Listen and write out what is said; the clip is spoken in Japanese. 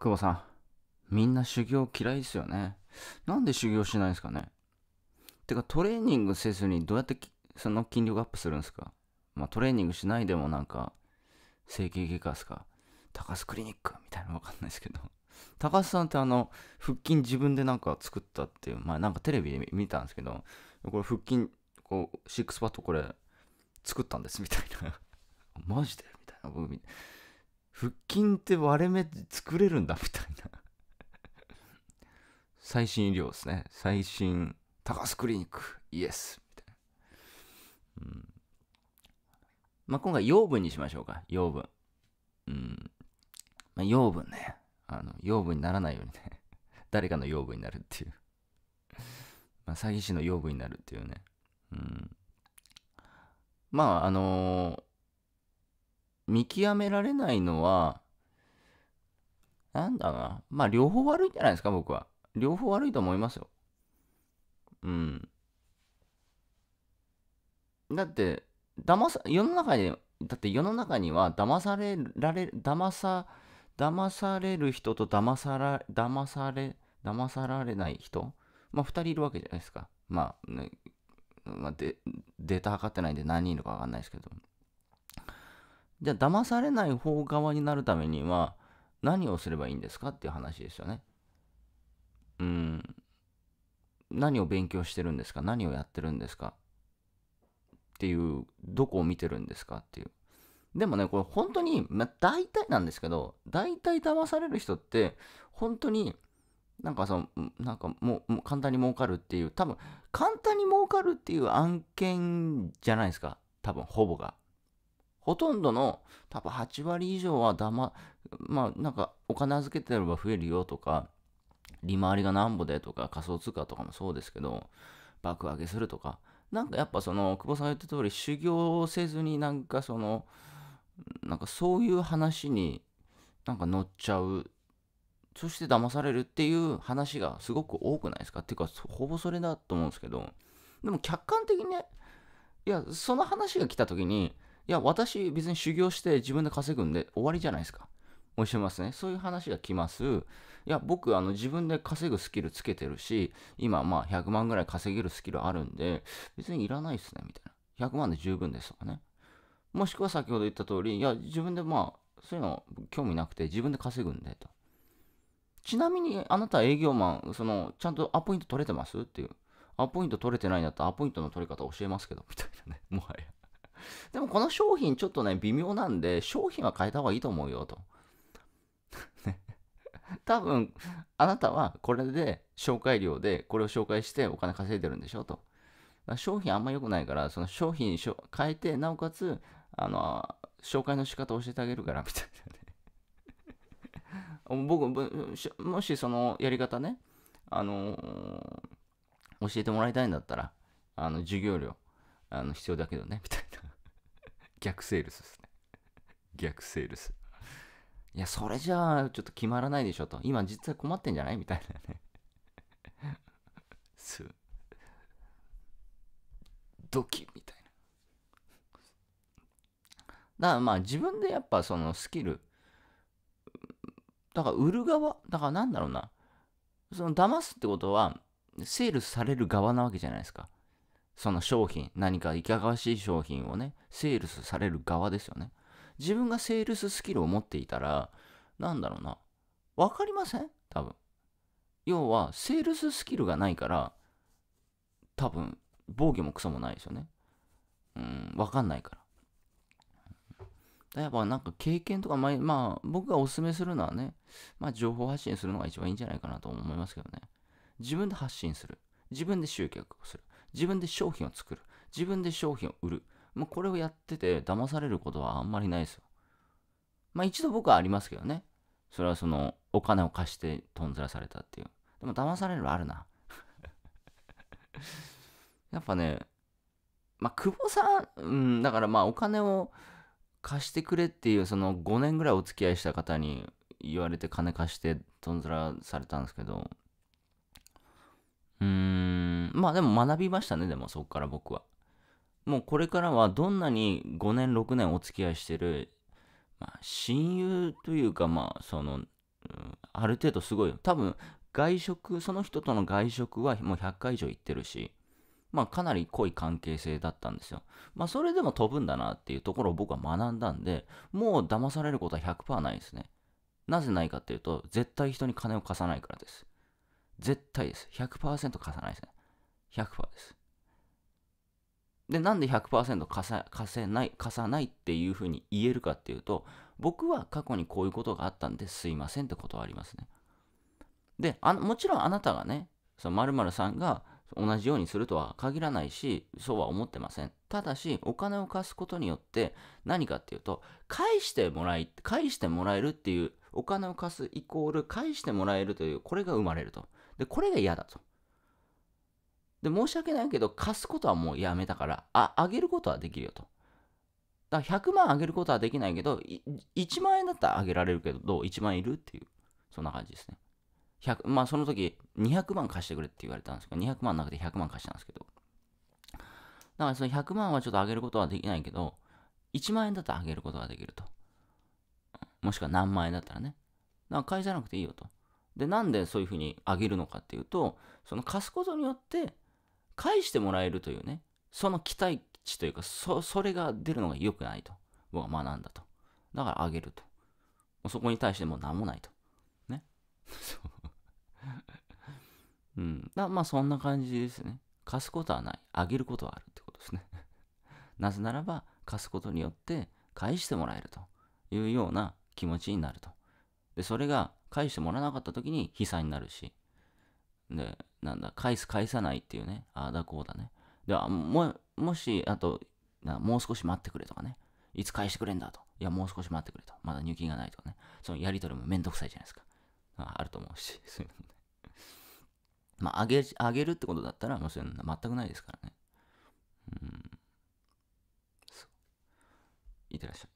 久保さん、みんな修行嫌いですよね。なんで修行しないんですかねてかトレーニングせずにどうやってその筋力アップするんですかまあトレーニングしないでもなんか整形外科ですか高須クリニックみたいなのわかんないですけど。高須さんってあの腹筋自分でなんか作ったっていうまあなんかテレビで見たんですけどこれ腹筋こうシックスパッドこれ作ったんですみたいな マジでみたいな僕腹筋って割れ目作れるんだみたいな最新医療ですね最新高須クリニックイエスみたいな、うんまあ、今回養分にしましょうか養分うんまあ、養分ねあの養分にならないようにね 誰かの養分になるっていうまあ詐欺師の養分になるっていうねうんまああのー見極められないのは、なんだろうな。まあ、両方悪いんじゃないですか、僕は。両方悪いと思いますよ。うん。だって、騙さ、世の中に、だって世の中には騙されられ、騙さ、騙される人と騙さら、騙され、騙さられない人、まあ、2人いるわけじゃないですか。まあ、ね、まあ、で、データ測ってないんで何人いるか分かんないですけど。じゃあ騙されない方側になるためには何をすればいいんですかっていう話ですよね。うん。何を勉強してるんですか何をやってるんですかっていう、どこを見てるんですかっていう。でもね、これ本当に、まあ、大体なんですけど、大体騙される人って、本当に、なんかその、なんかもう、もう簡単に儲かるっていう、多分、簡単に儲かるっていう案件じゃないですか。多分、ほぼが。ほとんどの多分8割以上はだま、まあなんかお金預けてれば増えるよとか、利回りがなんぼでとか仮想通貨とかもそうですけど、爆上げするとか、なんかやっぱその久保さんが言った通り修行せずになんかその、なんかそういう話になんか乗っちゃう。そして騙されるっていう話がすごく多くないですかっていうか、ほぼそれだと思うんですけど、でも客観的にね、いや、その話が来た時に、いや、私別に修行して自分で稼ぐんで終わりじゃないですか。おっしゃいますね。そういう話が来ます。いや、僕、あの、自分で稼ぐスキルつけてるし、今、まあ、100万ぐらい稼げるスキルあるんで、別にいらないっすね、みたいな。100万で十分ですとかね。もしくは先ほど言った通り、いや、自分でまあ、そういうの興味なくて、自分で稼ぐんで、と。ちなみに、あなた営業マン、その、ちゃんとアポイント取れてますっていう。アポイント取れてないんだったら、アポイントの取り方教えますけど、みたいなね。もはや。でもこの商品ちょっとね、微妙なんで、商品は変えた方がいいと思うよと。多分、あなたはこれで紹介料で、これを紹介してお金稼いでるんでしょと。商品あんま良くないから、その商品変えて、なおかつ、あの、紹介の仕方を教えてあげるから、みたいなね。僕、もしそのやり方ね、あのー、教えてもらいたいんだったら、あの、授業料、あの、必要だけどね、みたいな。逆セールスですね。逆セールス。いや、それじゃあ、ちょっと決まらないでしょと。今、実は困ってんじゃないみたいなね。す、ドキみたいな。だからまあ自分でやっぱそのスキル、だから売る側、だからなんだろうな。その騙すってことは、セールされる側なわけじゃないですか。その商品、何かいかがわしい商品をね、セールスされる側ですよね。自分がセールススキルを持っていたら、なんだろうな、わかりません多分。要は、セールススキルがないから、多分、防御もクソもないですよね。うん、わかんないから。やっぱなんか経験とか、まあ、まあ、僕がおすすめするのはね、まあ、情報発信するのが一番いいんじゃないかなと思いますけどね。自分で発信する。自分で集客をする。自分で商品を作る。自分で商品を売る。もうこれをやってて騙されることはあんまりないですよ。まあ一度僕はありますけどね。それはそのお金を貸してとんずらされたっていう。でも騙されるはあるな。やっぱね、まあ久保さん、うん、だからまあお金を貸してくれっていうその5年ぐらいお付き合いした方に言われて金貸してとんずらされたんですけど、うーん、まあでも学びましたね、でもそこから僕は。もうこれからはどんなに5年、6年お付き合いしてる、まあ、親友というか、まあ、その、うん、ある程度すごい、多分、外食、その人との外食はもう100回以上行ってるし、まあ、かなり濃い関係性だったんですよ。まあ、それでも飛ぶんだなっていうところを僕は学んだんで、もう騙されることは100%ないですね。なぜないかっていうと、絶対人に金を貸さないからです。絶対です。100%貸さないですね。100%です。で、なんで100%貸貸せない、貸さないっていうふうに言えるかっていうと、僕は過去にこういうことがあったんですいませんってことはありますね。で、あもちろんあなたがね、その〇〇さんが同じようにするとは限らないし、そうは思ってません。ただし、お金を貸すことによって何かっていうと、返してもらい、返してもらえるっていう、お金を貸すイコール返してもらえるという、これが生まれると。で、これが嫌だと。で、申し訳ないけど、貸すことはもうやめたから、あ、あげることはできるよと。だから100万あげることはできないけど、1万円だったらあげられるけど、どう ?1 万いるっていう、そんな感じですね。100まあ、その時、200万貸してくれって言われたんですけど、200万なくて100万貸したんですけど。だからその100万はちょっとあげることはできないけど、1万円だったらあげることができると。もしくは何万円だったらね。だから返さなくていいよと。で、なんでそういうふうに上げるのかっていうと、その貸すことによって返してもらえるというね、その期待値というか、そ、それが出るのが良くないと。僕は学んだと。だから上げると。もうそこに対してもう何もないと。ね。そう。うん。だまあそんな感じですね。貸すことはない。上げることはあるってことですね。なぜならば、貸すことによって返してもらえるというような気持ちになると。で、それが返してもらわなかった時に被災になるし、で、なんだ、返す返さないっていうね、ああだこうだね。で、も、もし、あと、もう少し待ってくれとかね、いつ返してくれんだと。いや、もう少し待ってくれと。まだ入金がないとかね。そのやり取りもめんどくさいじゃないですか。ああると思うし、そういうのね。まあ、あげ、あげるってことだったら、もうそれ全くないですからね。うん。そう。いってらっしゃい。